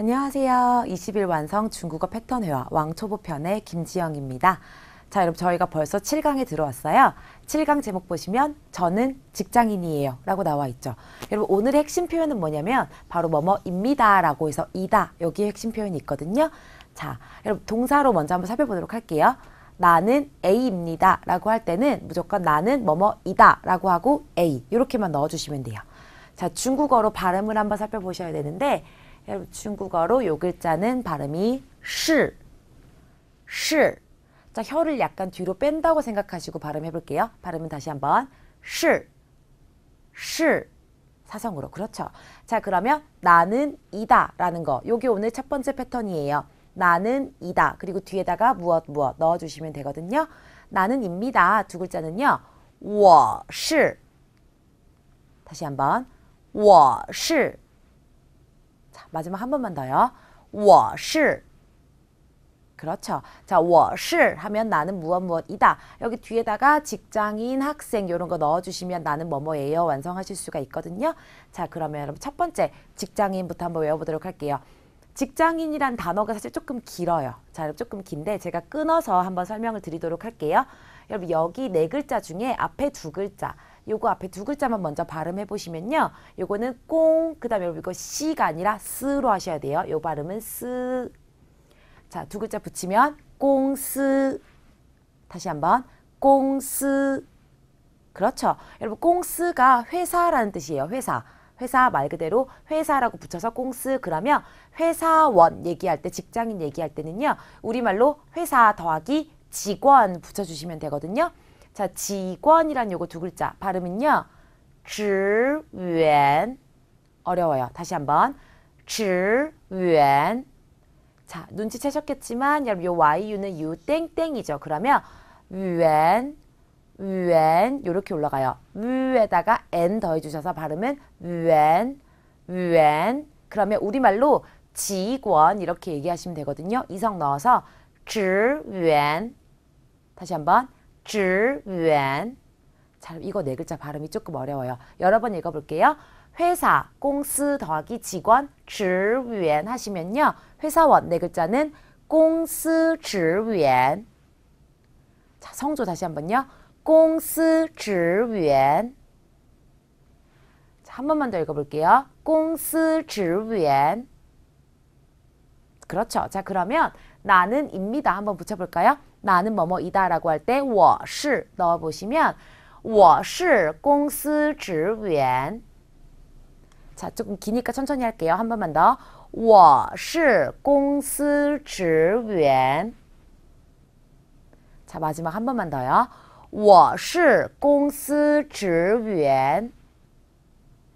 안녕하세요. 20일 완성 중국어 패턴 회화 왕초보 편의 김지영입니다. 자, 여러분 저희가 벌써 7강에 들어왔어요. 7강 제목 보시면 저는 직장인이에요 라고 나와 있죠. 여러분 오늘의 핵심 표현은 뭐냐면 바로 뭐뭐입니다 라고 해서 이다 여기 핵심 표현이 있거든요. 자, 여러분 동사로 먼저 한번 살펴보도록 할게요. 나는 A입니다 라고 할 때는 무조건 나는 뭐뭐이다 라고 하고 A 이렇게만 넣어주시면 돼요. 자, 중국어로 발음을 한번 살펴보셔야 되는데 중국어로 요 글자는 발음이 시, 시. 자, 혀를 약간 뒤로 뺀다고 생각하시고 발음해 볼게요. 발음은 다시 한번 시, 시. 사성으로 그렇죠. 자 그러면 나는 이다 라는 거 요게 오늘 첫 번째 패턴이에요. 나는 이다 그리고 뒤에다가 무엇 무엇 넣어주시면 되거든요. 나는 입니다 두 글자는요. 我是 다시 한번 我是 자, 마지막 한 번만 더요. 我是 그렇죠. 자, 我是 하면 나는 무엇 무엇이다. 여기 뒤에다가 직장인, 학생 이런 거 넣어주시면 나는 뭐뭐예요 완성하실 수가 있거든요. 자, 그러면 여러분 첫 번째 직장인부터 한번 외워보도록 할게요. 직장인이란 단어가 사실 조금 길어요. 자, 여러분 조금 긴데 제가 끊어서 한번 설명을 드리도록 할게요. 여러분 여기 네 글자 중에 앞에 두 글자 요거 앞에 두 글자만 먼저 발음해 보시면요. 요거는 꽁, 그 다음에 이거 씨가 아니라 스로 하셔야 돼요. 요 발음은 스. 자, 두 글자 붙이면 꽁스. 다시 한번 꽁스. 그렇죠. 여러분 꽁스가 회사라는 뜻이에요. 회사. 회사 말 그대로 회사라고 붙여서 꽁스 그러면 회사원 얘기할 때 직장인 얘기할 때는요 우리말로 회사 더하기 직원 붙여주시면 되거든요 자, 직원이란 요거 두 글자 발음은요. 지원 어려워요. 다시 한번 지원 자, 눈치채셨겠지만 여러분 요 yu는 유 땡땡이죠. 그러면 웬, 웬 요렇게 올라가요. 위에다가 n 더해 주셔서 발음은 웬, 웬 그러면 우리말로 직원 이렇게 얘기하시면 되거든요. 이성 넣어서 지원 다시 한번 쯔远. 자, 이거 네 글자 발음이 조금 어려워요. 여러 번 읽어볼게요. 회사, 공스 더하기 직원, 쯔远 하시면요. 회사원 네 글자는 공스 쯔远. 자, 성조 다시 한번요. 공스 쯔远. 자, 한 번만 더 읽어볼게요. 공스 쯔远. 그렇죠. 자, 그러면 나는입니다. 한번 붙여볼까요? 나는 뭐뭐이다라고 할때我是 넣어보시면 我是공司职员 자, 조금 기니까 천천히 할게요. 한 번만 더. 我是공司职员 자, 마지막 한 번만 더요. 我是공司职员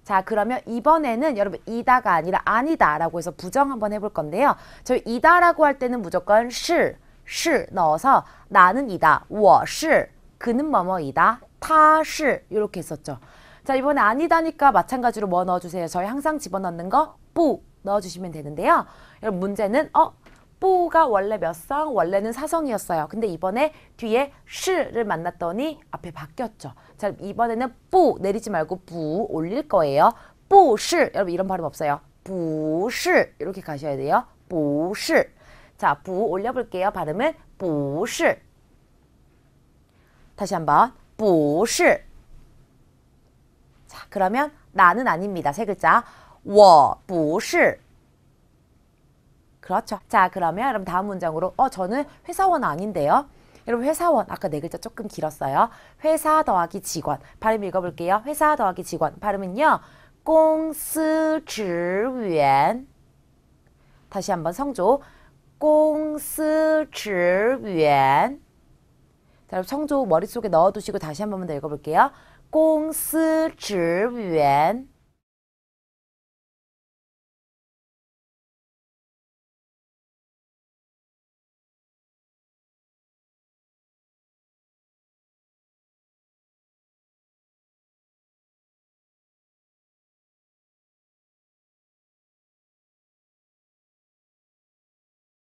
자, 그러면 이번에는 여러분 이다가 아니라 아니다라고 해서 부정 한 번 해볼 건데요. 저희 이다라고 할 때는 무조건 是시 넣어서 나는 이다, 我是, 그는 뭐뭐이다, 타是 이렇게 했었죠. 자 이번에 아니다니까 마찬가지로 뭐 넣어주세요. 저희 항상 집어넣는 거 뿌 넣어주시면 되는데요. 여러분 문제는 어 뿌가 원래 몇 성? 원래는 사성이었어요. 근데 이번에 뒤에 시를 만났더니 앞에 바뀌었죠. 자 이번에는 뿌 내리지 말고 뿌 올릴 거예요. 뿌시 여러분 이런 발음 없어요. 뿌시 이렇게 가셔야 돼요. 뿌시 자, 부 올려볼게요. 발음은 不是. 다시 한번 不是. 자, 그러면 나는 아닙니다. 세 글자. 我不是. 그렇죠. 자, 그러면 여러분 다음 문장으로 어, 저는 회사원 아닌데요. 여러분 회사원 아까 네 글자 조금 길었어요. 회사 더하기 직원. 발음 읽어볼게요. 회사 더하기 직원. 발음은요. 공스职员 다시 한번 성조. 공스즈연 자, 여러 성조 머릿속에 넣어두시고 다시 한 번만 더 읽어볼게요. 공스즈연